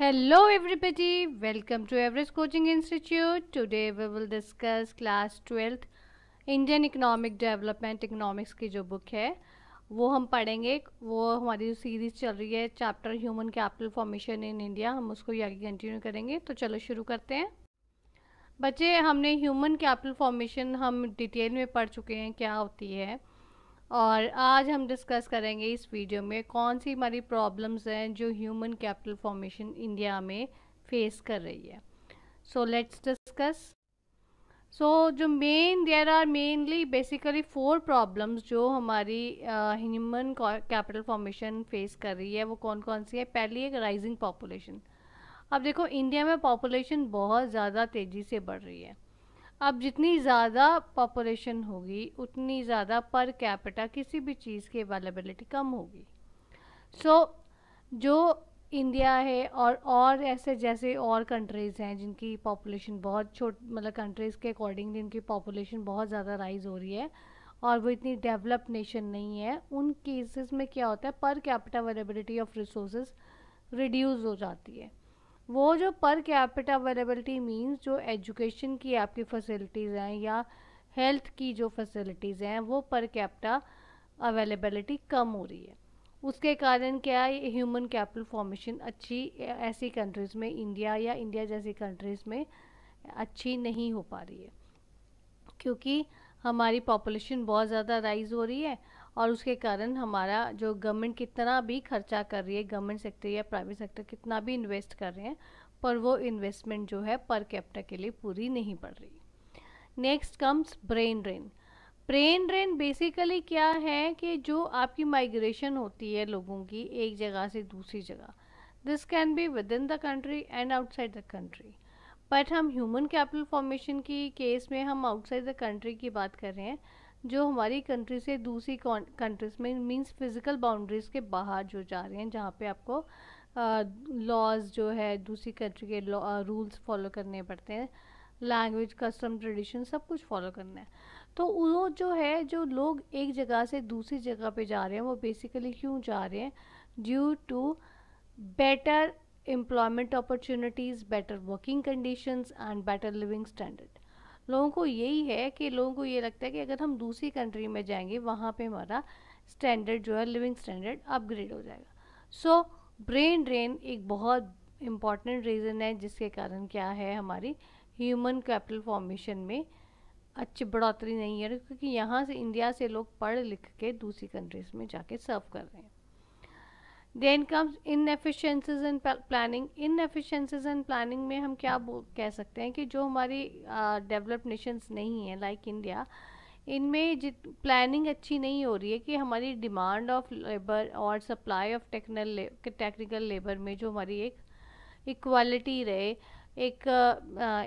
Hello everybody, welcome to Everest coaching institute Today we will discuss class twelfth Indian economic development economics की जो book है वो हम पढ़ेंगे वो हमारी जो सीरीज़ चल रही है chapter human capital formation in India हम उसको ये आगे कंटिन्यू करेंगे तो चलो शुरू करते हैं बच्चे हमने ह्यूमन कैपिटल फॉर्मेशन हम डिटेल में पढ़ चुके हैं क्या होती है और आज हम डिस्कस करेंगे इस वीडियो में कौन सी हमारी प्रॉब्लम्स हैं जो ह्यूमन कैपिटल फॉर्मेशन इंडिया में फेस कर रही है सो लेट्स डिस्कस सो जो main there are mainly basically four problems जो हमारी ह्यूमन कैपिटल फॉर्मेशन फेस कर रही है वो कौन कौन सी है पहली एक राइजिंग पॉपुलेशन अब देखो इंडिया में पॉपुलेशन बहुत ज़्यादा तेज़ी से बढ़ रही है अब जितनी ज़्यादा पॉपुलेशन होगी उतनी ज़्यादा पर कैपिटा किसी भी चीज़ की अवेलेबिलिटी कम होगी सो so, जो इंडिया है और और ऐसे जैसे और कंट्रीज़ हैं जिनकी पॉपुलेशन बहुत छोट मतलब कंट्रीज़ के अकॉर्डिंग जिनकी पॉपुलेशन बहुत ज़्यादा राइज हो रही है और वो इतनी डेवलप नेशन नहीं है उन केसेस में क्या होता है per capita availability of resource reduce हो जाती है वो जो पर कैपिटा अवेलेबिलिटी मीन्स जो एजुकेशन की आपकी फैसिलिटीज़ हैं या हेल्थ की जो फैसिलिटीज़ हैं वो पर कैपिटा अवेलेबिलिटी कम हो रही है उसके कारण क्या है ह्यूमन कैपिटल फॉर्मेशन अच्छी ऐसी कंट्रीज़ में इंडिया या इंडिया जैसी कंट्रीज़ में अच्छी नहीं हो पा रही है क्योंकि हमारी पॉपुलेशन बहुत ज़्यादा राइज़ हो रही है और उसके कारण हमारा जो गवर्नमेंट कितना भी खर्चा कर रही है गवर्नमेंट सेक्टर या प्राइवेट सेक्टर कितना भी इन्वेस्ट कर रहे हैं पर वो इन्वेस्टमेंट जो है पर कैपिटा के लिए पूरी नहीं पड़ रही next comes brain drain brain drain basically क्या है कि जो आपकी माइग्रेशन होती है लोगों की एक जगह से दूसरी जगह this can be within the country and outside the country but हम ह्यूमन कैपिटल फॉर्मेशन की केस में हम आउटसाइड द कंट्री की बात कर रहे हैं जो हमारी कंट्री से दूसरी कंट्रीज में मींस फिज़िकल बाउंड्रीज़ के बाहर जो जा रहे हैं जहाँ पे आपको लॉज जो है दूसरी कंट्री के रूल्स फॉलो करने पड़ते हैं लैंग्वेज कस्टम ट्रेडिशन सब कुछ फॉलो करना है तो वो जो है जो लोग एक जगह से दूसरी जगह पे जा रहे हैं वो बेसिकली क्यों जा रहे हैं due to better employment opportunities better working condition and better living standard लोगों को यही है कि लोगों को ये लगता है कि अगर हम दूसरी कंट्री में जाएंगे वहाँ पे हमारा स्टैंडर्ड जो है लिविंग स्टैंडर्ड अपग्रेड हो जाएगा सो ब्रेन ड्रेन एक बहुत इम्पॉर्टेंट रीज़न है जिसके कारण क्या है हमारी ह्यूमन कैपिटल फॉर्मेशन में अच्छी बढ़ोतरी नहीं है क्योंकि यहाँ से इंडिया से लोग पढ़ लिख के दूसरी कंट्रीज़ में जाके सर्व कर रहे हैं then comes efficiencies in planning efficiencies in planning में हम क्या कह सकते हैं कि जो हमारी डेवलप्ड uh, नेशंस नहीं है लाइक इंडिया इनमें जित प्लानिंग अच्छी नहीं हो रही है कि हमारी डिमांड ऑफ लेबर और supply of technical technical labour में जो हमारी एक इक्वालिटी रहे एक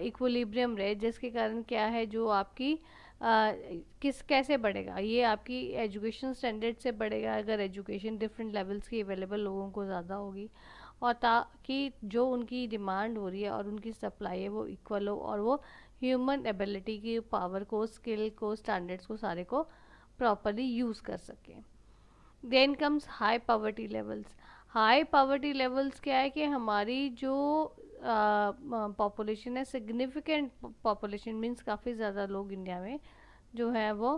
इक्वलिब्रियम uh, रहे जिसके कारण क्या है जो आपकी किस कैसे बढ़ेगा ये आपकी एजुकेशन स्टैंडर्ड से बढ़ेगा अगर एजुकेशन डिफरेंट लेवल्स की अवेलेबल लोगों को ज़्यादा होगी और ताकि जो उनकी डिमांड हो रही है और उनकी सप्लाई है वो इक्वल हो और वो ह्यूमन एबिलिटी की पावर को स्किल को स्टैंडर्ड्स को सारे को प्रॉपरली यूज़ कर सकें then comes high poverty levels high poverty levels क्या है कि हमारी जो पॉपुलेशन है सिग्निफिकेंट पॉपुलेशन मीन्स काफ़ी ज़्यादा लोग इंडिया में जो है वो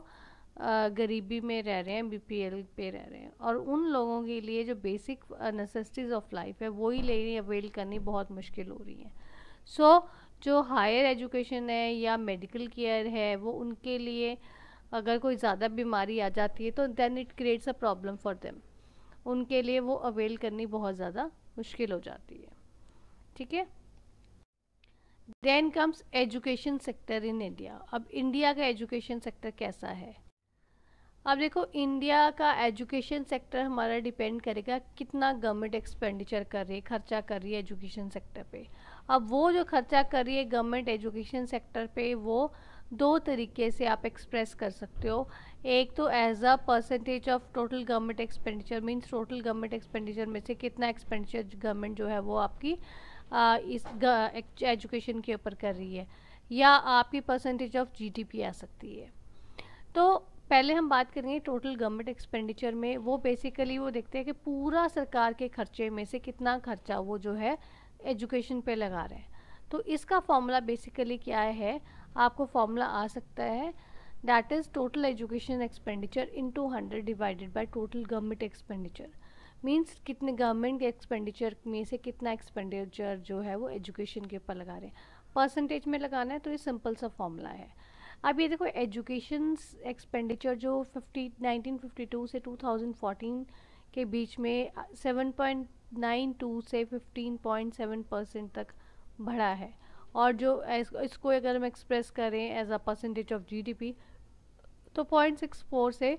गरीबी में रह रहे हैं बीपीएल पे रह रहे हैं और उन लोगों के लिए जो बेसिक नेसेसिटीज़ ऑफ लाइफ है वही ले रही अवेल करनी बहुत मुश्किल हो रही है सो so, जो हायर एजुकेशन है या मेडिकल केयर है वो उनके लिए अगर कोई ज़्यादा बीमारी आ जाती है तो then it creates a problem for them उनके लिए वो अवेल करनी बहुत ज़्यादा मुश्किल हो जाती है ठीक है then comes education sector in India अब इंडिया का एजुकेशन सेक्टर कैसा है अब देखो इंडिया का एजुकेशन सेक्टर हमारा डिपेंड करेगा कितना गवर्नमेंट एक्सपेंडिचर कर रही है खर्चा कर रही है एजुकेशन सेक्टर पे अब वो जो खर्चा कर रही है गवर्नमेंट एजुकेशन सेक्टर पे वो दो तरीके से आप एक्सप्रेस कर सकते हो एक तो as a percentage of total government expenditure means total government expenditure में से कितना एक्सपेंडिचर गवर्नमेंट जो है वो आपकी इस एजुकेशन के ऊपर कर रही है या आपकी परसेंटेज ऑफ जीडीपी आ सकती है तो पहले हम बात करेंगे टोटल गवर्नमेंट एक्सपेंडिचर में वो बेसिकली वो देखते हैं कि पूरा सरकार के खर्चे में से कितना खर्चा वो जो है एजुकेशन पे लगा रहे हैं तो इसका फॉर्मूला बेसिकली क्या है आपको फॉर्मूला आ सकता है that is total education expenditure into hundred divided by total government expenditure means कितने गवर्नमेंट के एक्सपेंडिचर में से कितना एक्सपेंडिचर जो है वो एजुकेशन के ऊपर लगा रहे हैं परसेंटेज में लगाना है तो ये सिंपल सा फॉर्मूला है अब ये देखो एजुकेशन एक्सपेंडिचर जो फिफ्टी नाइनटीन फिफ्टी टू से टू थाउजेंड फोर्टीन के बीच में सेवन पॉइंट नाइन टू से फिफ्टीन पॉइंट सेवन परसेंट तक बढ़ा है और जो इसको अगर हम एक्सप्रेस करें as a percentage of GDP तो पॉइंट सिक्स फोर से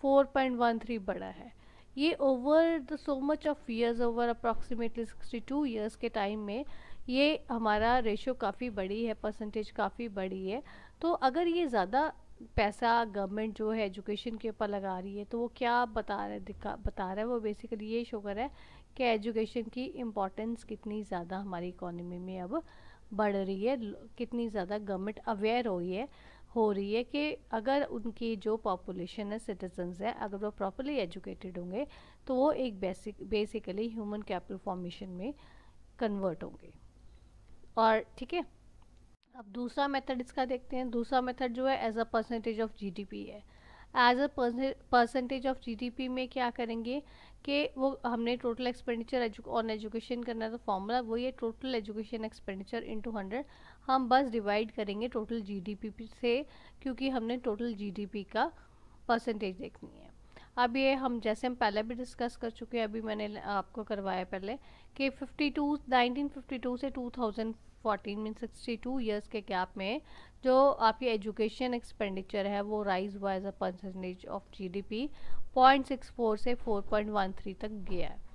फोर पॉइंट वन थ्री बढ़ा है ये over the so much of years over approximately sixty two years के टाइम में ये हमारा रेशो काफ़ी बड़ी है परसेंटेज काफ़ी बड़ी है तो अगर ये ज़्यादा पैसा गवर्नमेंट जो है एजुकेशन के ऊपर लगा रही है तो वो क्या बता रहे दिखा बता रहा है वो बेसिकली ये शो कर रहा है कि एजुकेशन की इम्पोर्टेंस कितनी ज़्यादा हमारी इकोनॉमी में अब बढ़ रही है कितनी ज़्यादा गवर्नमेंट अवेयर हो रही है हो रही है कि अगर उनकी जो पॉपुलेशन है सिटीजन्स है अगर वो प्रॉपरली एजुकेटेड होंगे तो वो एक basic basically human capital formation में कन्वर्ट होंगे और ठीक है अब दूसरा मेथड इसका देखते हैं दूसरा मेथड जो है as a percentage of GDP है as a percentage of GDP में क्या करेंगे कि वो हमने टोटल एक्सपेंडिचर ऑन एजुकेशन करना है तो फॉर्मूला वही है total education expenditure into hundred हम बस डिवाइड करेंगे टोटल जीडीपी से क्योंकि हमने टोटल जीडीपी का परसेंटेज देखनी है अब ये हम जैसे हम पहले भी डिस्कस कर चुके हैं अभी मैंने आपको करवाया पहले कि फिफ्टी टू से thousand fourteen mean sixty two years के गैप में जो आपकी एजुकेशन एक्सपेंडिचर है वो राइज हुआ as a percentage of P point six four से फोर पॉइंट वन थ्री तक गया है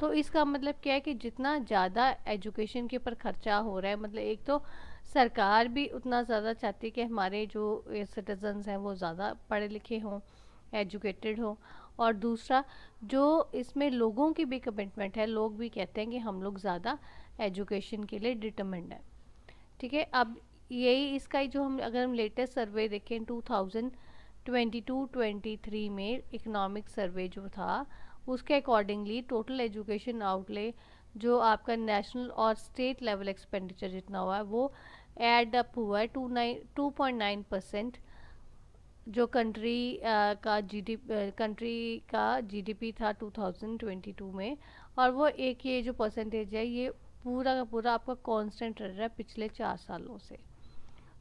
तो इसका मतलब क्या है कि जितना ज़्यादा एजुकेशन के ऊपर खर्चा हो रहा है मतलब एक तो सरकार भी उतना ज़्यादा चाहती है कि हमारे जो सिटीजन हैं वो ज़्यादा पढ़े लिखे हों एजुकेटेड हों और दूसरा जो इसमें लोगों की भी कमिटमेंट है लोग भी कहते हैं कि हम लोग ज़्यादा एजुकेशन के लिए डिटर्मेंड है ठीक है अब यही इसका जो हम अगर हम लेटेस्ट सर्वे देखें 2022-23 में इकोनॉमिक सर्वे जो था उसके अकॉर्डिंगली टोटल एजुकेशन आउटले जो आपका नेशनल और स्टेट लेवल एक्सपेंडिचर जितना हुआ है वो एड अप हुआ है two nine two point nine percent जो कंट्री का जीडी कंट्री का जीडीपी था 2022 में और वो एक ये जो परसेंटेज है ये पूरा का पूरा आपका कांस्टेंट रह रहा है पिछले चार सालों से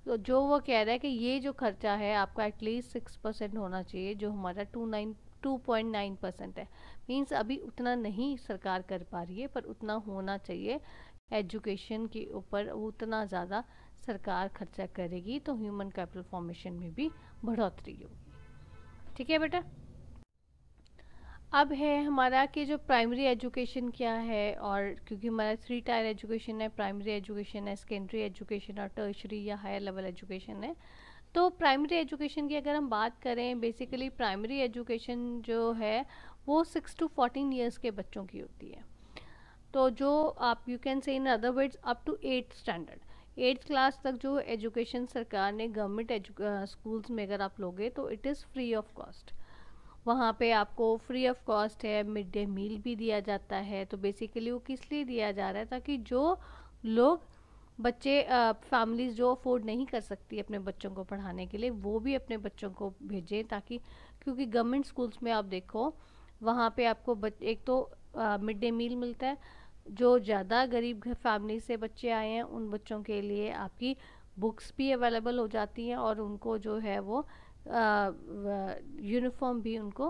तो जो वो कह रहा है कि ये जो खर्चा है आपका एटलीस्ट सिक्स परसेंट होना चाहिए जो हमारा two nine two point nine percent है मीन्स अभी उतना नहीं सरकार कर पा रही है पर उतना होना चाहिए एजुकेशन के ऊपर उतना ज़्यादा सरकार खर्चा करेगी तो ह्यूमन कैपिटल फॉर्मेशन में भी बढ़ोतरी होगी ठीक है बेटा अब है हमारा कि जो प्राइमरी एजुकेशन क्या है और क्योंकि हमारा थ्री टायर एजुकेशन है प्राइमरी एजुकेशन है सेकेंडरी एजुकेशन और टर्शरी या हायर लेवल एजुकेशन है तो प्राइमरी एजुकेशन की अगर हम बात करें बेसिकली प्राइमरी एजुकेशन जो है वो सिक्स टू फोर्टीन ईयर्स के बच्चों की होती है तो जो आप you can say in other words up to eight standard eighth class तक जो एजुकेशन सरकार ने गवर्नमेंट स्कूल्स में अगर आप लोगे तो it is free of cost वहाँ पे आपको फ्री ऑफ कॉस्ट है मिड डे मील भी दिया जाता है तो बेसिकली वो किस लिए दिया जा रहा है ताकि जो लोग बच्चे फैमिलीज जो अफोर्ड नहीं कर सकती अपने बच्चों को पढ़ाने के लिए वो भी अपने बच्चों को भेजें ताकि क्योंकि गवर्नमेंट स्कूल्स में आप देखो वहाँ पे आपको बच, एक तो मिड डे मील मिलता है जो ज़्यादा गरीब घर फैमिली से बच्चे आए हैं उन बच्चों के लिए आपकी बुक्स भी अवेलेबल हो जाती हैं और उनको जो है वो यूनिफॉर्म भी उनको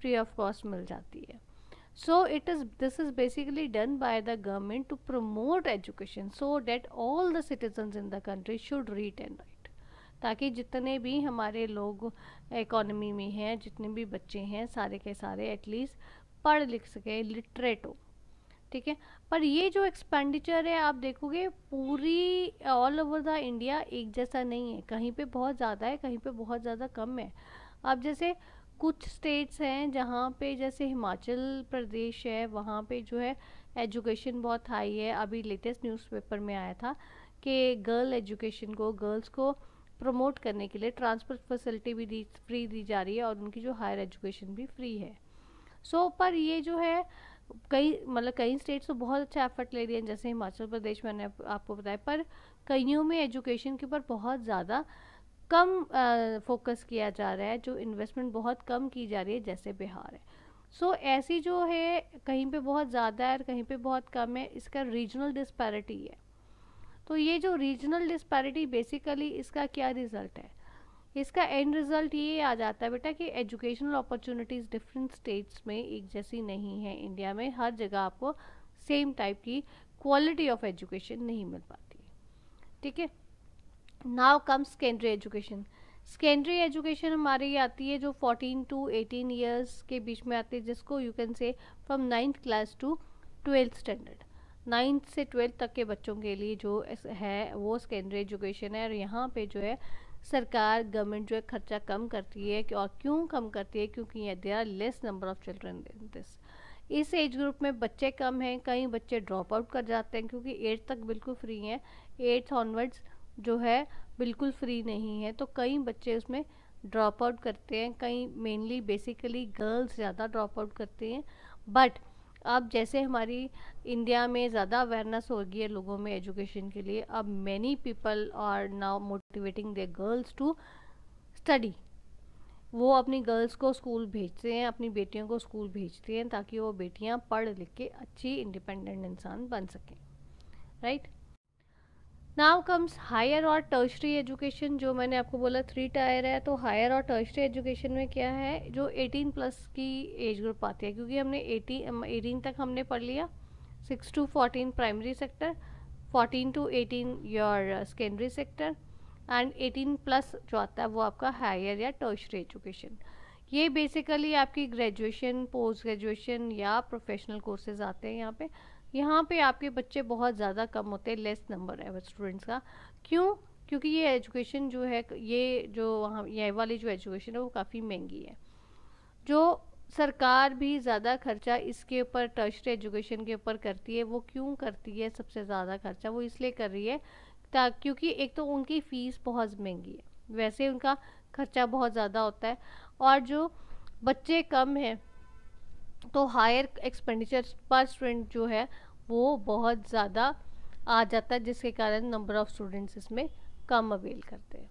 फ्री ऑफ कॉस्ट मिल जाती है so it is this is basically done by the government to promote education so that all the citizen in the country should read and write ताकि जितने भी हमारे लोग इकोनमी में हैं जितने भी बच्चे हैं सारे के सारे एटलीस्ट पढ़ लिख सके लिटरेट हो ठीक है पर ये जो एक्सपेंडिचर है आप देखोगे पूरी ऑल ओवर द इंडिया एक जैसा नहीं है कहीं पे बहुत ज़्यादा है कहीं पे बहुत ज़्यादा कम है अब जैसे कुछ स्टेट्स हैं जहाँ पे जैसे हिमाचल प्रदेश है वहाँ पे जो है एजुकेशन बहुत हाई है अभी लेटेस्ट न्यूज़पेपर में आया था कि गर्ल एजुकेशन को गर्ल्स को प्रमोट करने के लिए ट्रांसपोर्ट फैसिलिटी भी दी फ्री दी जा रही है और उनकी जो हायर एजुकेशन भी फ्री है सो so, पर ये जो है कई मतलब कई स्टेट्स तो बहुत अच्छा एफर्ट ले रही हैं जैसे हिमाचल प्रदेश मैंने आपको बताया पर कईयों में एजुकेशन के ऊपर बहुत ज़्यादा कम फोकस किया जा रहा है जो इन्वेस्टमेंट बहुत कम की जा रही है जैसे बिहार है सो so, ऐसी जो है कहीं पे बहुत ज़्यादा है और कहीं पे बहुत कम है इसका रीजनल डिस्पैरिटी है तो ये जो रीजनल डिस्पैरिटी बेसिकली इसका क्या रिज़ल्ट है इसका एंड रिज़ल्ट ये आ जाता है बेटा कि एजुकेशनल अपॉर्चुनिटीज़ डिफरेंट स्टेट्स में एक जैसी नहीं है इंडिया में हर जगह आपको सेम टाइप की क्वालिटी ऑफ एजुकेशन नहीं मिल पाती ठीक है now come secondary education secondary education हमारी आती है जो 14 टू 18 इयर्स के बीच में आती है जिसको you can say from ninth class to twelfth standard ninth से ट्वेल्थ तक के बच्चों के लिए जो है वो सेकेंडरी एजुकेशन है और यहाँ पे जो है सरकार गवर्नमेंट जो है खर्चा कम करती है और क्यों कम करती है क्योंकि there are less number of children in this इस एज ग्रुप में बच्चे कम हैं कई बच्चे ड्रॉप आउट कर जाते हैं क्योंकि एट्थ तक बिल्कुल फ्री हैं एट्थ ऑनवर्ड्स जो है बिल्कुल फ्री नहीं है तो कई बच्चे उसमें ड्रॉप आउट करते हैं कई मेनली बेसिकली गर्ल्स ज़्यादा ड्रॉप आउट करते हैं बट अब जैसे हमारी इंडिया में ज़्यादा अवेयरनेस हो गई है लोगों में एजुकेशन के लिए अब many people are now motivating the girls to study वो अपनी गर्ल्स को स्कूल भेजते हैं अपनी बेटियों को स्कूल भेजते हैं ताकि वो बेटियाँ पढ़ लिख के अच्छी इंडिपेंडेंट इंसान बन सकें right right? Now comes higher और टर्शरी एजुकेशन जो मैंने आपको बोला थ्री टायर है तो हायर और टर्शरी एजुकेशन में क्या है जो 18 प्लस की एज ग्रुप आती है क्योंकि हमने 18 18 तक हमने पढ़ लिया 6 to 14 primary sector 14 to 18 your secondary sector and 18 plus जो आता है वो आपका हायर या टर्शरी एजुकेशन ये बेसिकली आपकी ग्रेजुएशन पोस्ट ग्रेजुएशन या प्रोफेशनल कोर्सेज आते हैं यहाँ पर यहाँ पे आपके बच्चे बहुत ज़्यादा कम होते हैं लेस नंबर है स्टूडेंट्स का क्यों क्योंकि ये एजुकेशन जो है ये जो वहाँ ये वाली जो एजुकेशन है वो काफ़ी महंगी है जो सरकार भी ज़्यादा खर्चा इसके ऊपर टर्स्ट एजुकेशन के ऊपर करती है वो क्यों करती है सबसे ज़्यादा खर्चा वो इसलिए कर रही है ता क्योंकि एक तो उनकी फ़ीस बहुत महंगी है वैसे उनका खर्चा बहुत ज़्यादा होता है और जो बच्चे कम हैं तो हायर एक्सपेंडिचर पर स्टूडेंट जो है वो बहुत ज़्यादा आ जाता है जिसके कारण नंबर ऑफ़ स्टूडेंट्स इसमें कम अवेल करते हैं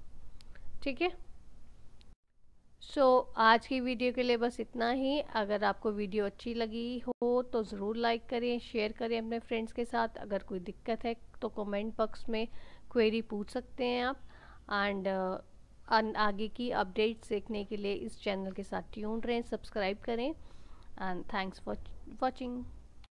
ठीक है सो so, आज की वीडियो के लिए बस इतना ही अगर आपको वीडियो अच्छी लगी हो तो ज़रूर लाइक करें शेयर करें अपने फ्रेंड्स के साथ अगर कोई दिक्कत है तो कमेंट बॉक्स में क्वेरी पूछ सकते हैं आप एंड uh, आगे की अपडेट्स देखने के लिए इस चैनल के साथ ट्यून रहें सब्सक्राइब करें एंड थैंक्स फॉर वॉचिंग